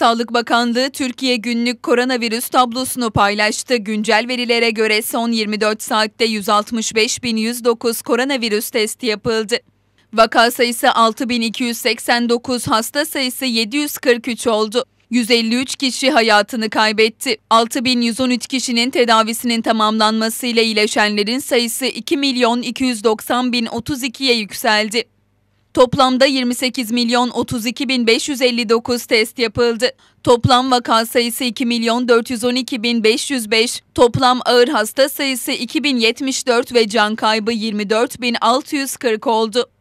Sağlık Bakanlığı Türkiye günlük koronavirüs tablosunu paylaştı. Güncel verilere göre son 24 saatte 165.109 koronavirüs testi yapıldı. Vaka sayısı 6289, hasta sayısı 743 oldu. 153 kişi hayatını kaybetti. 6113 kişinin tedavisinin tamamlanmasıyla iyileşenlerin sayısı 2 milyon 290 bin 32'ye yükseldi. Toplamda 28 milyon 32 bin 559 test yapıldı. Toplam vaka sayısı 2 milyon 412 bin 505, toplam ağır hasta sayısı 2074 ve can kaybı 24 bin 640 oldu.